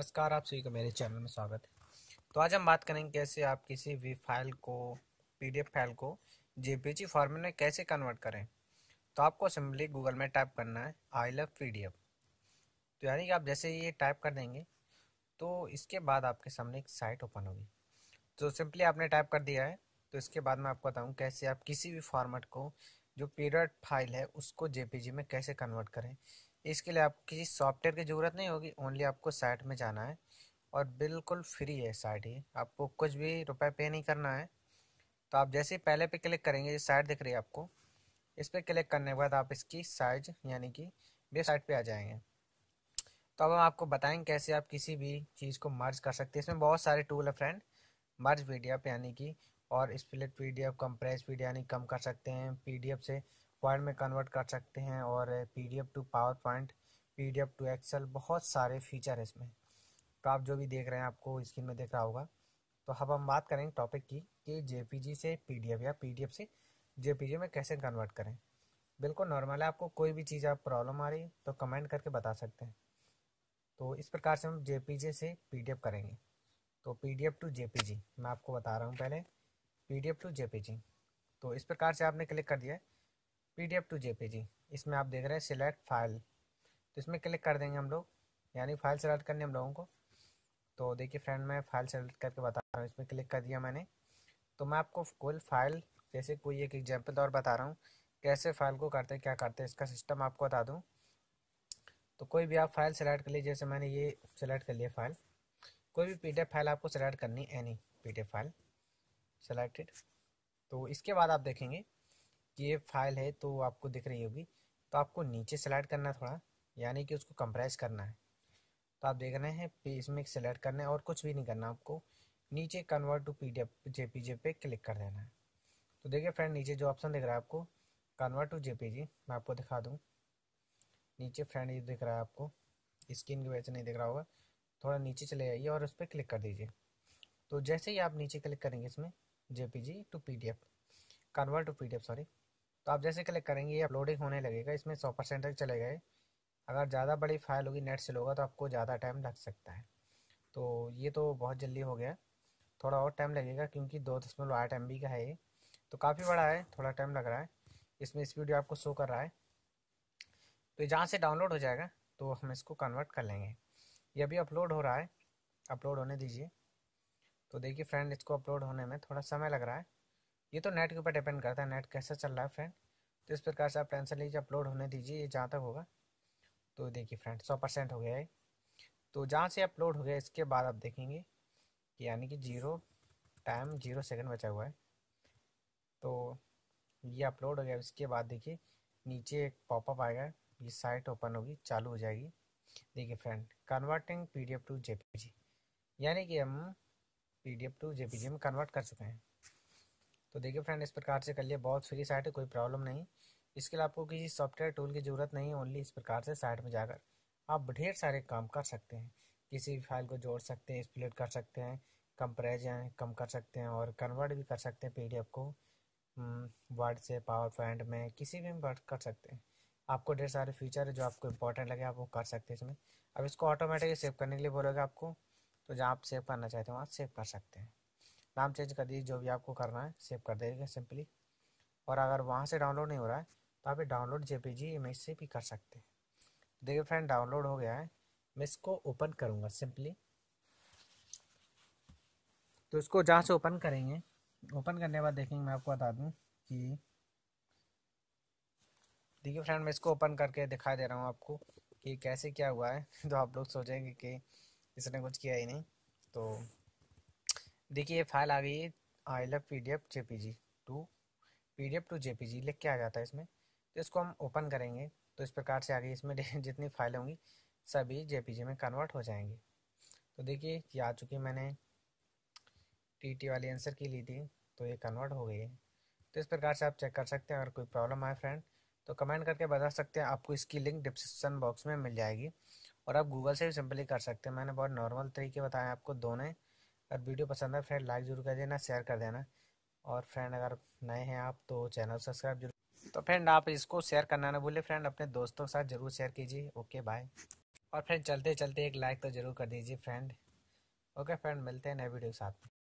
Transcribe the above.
नमस्कार आप सभी का मेरे चैनल में स्वागत है तो आज हम बात करेंगे कैसे आप किसी भी फाइल को पीडीएफ फाइल को जेपीजी फॉर्मेट में कैसे कन्वर्ट करें तो आपको सिंपली गूगल में टाइप करना है आई लव पीडीएफ तो यानी कि आप जैसे ये टाइप कर देंगे तो इसके बाद आपके सामने एक साइट ओपन होगी तो सिंपली आपने टाइप कर दिया है तो इसके बाद मैं आपको बताऊँ कैसे आप किसी भी फॉर्मेट को जो पीडीएफ फाइल है उसको जेपीजी में कैसे कन्वर्ट करें इसके लिए आपको किसी सॉफ्टवेयर की ज़रूरत नहीं होगी ओनली आपको साइट में जाना है और बिल्कुल फ्री है साइट ये आपको कुछ भी रुपए पे नहीं करना है तो आप जैसे ही पहले पे क्लिक करेंगे ये साइट दिख रही है आपको इस पर क्लिक करने के बाद आप इसकी साइज यानी कि साइट पे आ जाएंगे तो अब हम आपको बताएंगे कैसे आप किसी भी चीज़ को मर्ज कर सकते हैं इसमें बहुत सारे टूल है फ्रेंड मर्ज पी यानी कि और split P D F compress P यानी कम कर सकते हैं पी से पॉइंट में कन्वर्ट कर सकते हैं और P to PowerPoint P to Excel बहुत सारे फीचर है इसमें तो आप जो भी देख रहे हैं आपको स्क्रीन में देख रहा होगा तो अब हम बात करेंगे टॉपिक की कि जे से पी या पी से जे में कैसे कन्वर्ट करें बिल्कुल नॉर्मल है आपको कोई भी चीज़ आप प्रॉब्लम आ रही तो कमेंट करके बता सकते हैं तो इस प्रकार से हम जे से पी करेंगे तो पी डी टू जे मैं आपको बता रहा हूँ पहले पी डी टू जे तो इस प्रकार से आपने क्लिक कर दिया है P D F to J P G इसमें आप देख रहे हैं सिलेक्ट फाइल तो इसमें क्लिक कर देंगे हम लोग यानी फाइल सेलेक्ट करनी हम लोगों को तो देखिए फ्रेंड मैं फाइल सेलेक्ट करके बता रहा हूँ इसमें क्लिक कर दिया मैंने तो मैं आपको कुल फाइल जैसे कोई एक एग्जाम्पल तो और बता रहा हूँ कैसे फाइल को करते क्या करते इसका सिस्टम आपको बता दूँ तो कोई भी आप फाइल सेलेक्ट कर लीजिए जैसे मैंने ये सेलेक्ट कर लिया फाइल कोई भी पी फाइल आपको सेलेक्ट करनी एनी पी फाइल सेलेक्टेड तो इसके बाद आप देखेंगे ये फाइल है तो आपको दिख रही होगी तो आपको नीचे सेलेक्ट करना है थोड़ा यानी कि उसको कंप्रेस करना है तो आप देख रहे हैं इसमें सेलेक्ट करना है और कुछ भी नहीं करना आपको नीचे कन्वर्ट टू पी जे पे क्लिक कर देना है तो देखिए फ्रेंड नीचे जो ऑप्शन दिख रहा है आपको कन्वर्ट टू जी मैं आपको दिखा दूँ नीचे फ्रेंड ये दिख रहा है आपको स्क्रीन की वजह से नहीं दिख रहा होगा थोड़ा नीचे चले जाइए और उस पर क्लिक कर दीजिए तो जैसे ही आप नीचे क्लिक करेंगे इसमें J to P convert to P sorry तो आप जैसे क्लिक करेंगे ये अपलोडिंग होने लगेगा इसमें सौ परसेंट तक चले गए अगर ज़्यादा बड़ी फाइल होगी नेट से लोगा तो आपको ज़्यादा टाइम लग सकता है तो ये तो बहुत जल्दी हो गया थोड़ा और टाइम लगेगा क्योंकि दो दशमलव आठ एम का है ये तो काफ़ी बड़ा है थोड़ा टाइम लग रहा है इसमें इस वीडियो आपको शो कर रहा है तो जहाँ से डाउनलोड हो जाएगा तो हम इसको कन्वर्ट कर लेंगे ये अभी अपलोड हो रहा है अपलोड होने दीजिए तो देखिए फ्रेंड इसको अपलोड होने में थोड़ा समय लग रहा है ये तो नेट के ऊपर डिपेंड करता है नेट कैसा चल रहा है फ्रेंड तो इस प्रकार से आप टेंशन लीजिए अपलोड होने दीजिए ये जहाँ तक होगा तो देखिए फ्रेंड सौ परसेंट हो गया है तो जहाँ से अपलोड हो गया इसके बाद आप देखेंगे कि यानी कि जीरो टाइम जीरो सेकंड बचा हुआ है तो ये अपलोड हो गया इसके बाद देखिए नीचे एक पॉपअप आएगा ये साइट ओपन होगी चालू हो जाएगी देखिए friend converting F to G यानी कि हम एफ टू जी में कन्वर्ट कर चुके हैं तो देखिए फ्रेंड इस प्रकार से कर लिए बहुत फ्री साइट है कोई प्रॉब्लम नहीं इसके लिए आपको किसी सॉफ्टवेयर टूल की ज़रूरत नहीं है ओनली इस प्रकार से साइट में जाकर आप ढेर सारे काम कर सकते हैं किसी भी फाइल को जोड़ सकते हैं स्प्लिट कर सकते हैं कंपेरिजन कम कर सकते हैं और कन्वर्ट भी कर सकते हैं पीडीएफ को वर्ड से पावर पॉइंट में किसी भी वर्ड कर सकते हैं आपको ढेर सारे फीचर है जो आपको इंपॉर्टेंट लगे आप वो कर सकते हैं इसमें अब इसको ऑटोमेटिकली सेव करने के लिए बोलोगे आपको तो जहाँ आप सेव करना चाहते हो वहाँ सेव कर सकते हैं नाम चेंज कर दीजिए जो भी आपको करना है सेव कर देगा सिंपली और अगर वहाँ से डाउनलोड नहीं हो रहा है तो आप download J P G image से भी कर सकते हैं देखिए फ्रेंड डाउनलोड हो गया है मैं इसको ओपन करूँगा सिंपली तो इसको जहाँ से ओपन करेंगे ओपन करने के बाद देखेंगे मैं आपको बता दूँ कि देखिए फ्रेंड मैं इसको ओपन करके दिखा दे रहा हूँ आपको कि कैसे क्या हुआ है तो आप लोग सोचेंगे कि इसने कुछ किया ही नहीं तो देखिए ये फाइल आ गई है I love P D F J P G to P D F to J P G लिख के आ जाता है इसमें तो इसको हम ओपन करेंगे तो इस प्रकार से आ गई इसमें जितनी फाइल होंगी सभी जे पी जी में कन्वर्ट हो जाएंगी तो देखिए ये आ चुकी मैंने टी टी वाली आंसर की ली थी तो ये कन्वर्ट हो गई है तो इस प्रकार से आप चेक कर सकते हैं अगर कोई प्रॉब्लम आए फ्रेंड तो कमेंट करके बता सकते हैं आपको इसकी लिंक डिस्क्रिप्शन बॉक्स में मिल जाएगी और आप गूगल से भी सिंपली कर सकते हैं मैंने बहुत नॉर्मल तरीके बताए आपको दोनों अगर वीडियो पसंद है फ्रेंड लाइक जरूर कर देना शेयर कर देना और फ्रेंड अगर नए हैं आप तो चैनल सब्सक्राइब जरूर तो फ्रेंड आप इसको शेयर करना ना भूलें फ्रेंड अपने दोस्तों के साथ जरूर शेयर कीजिए ओके बाय और फ्रेंड चलते चलते एक लाइक तो जरूर कर दीजिए फ्रेंड ओके फ्रेंड मिलते हैं नए वीडियो के साथ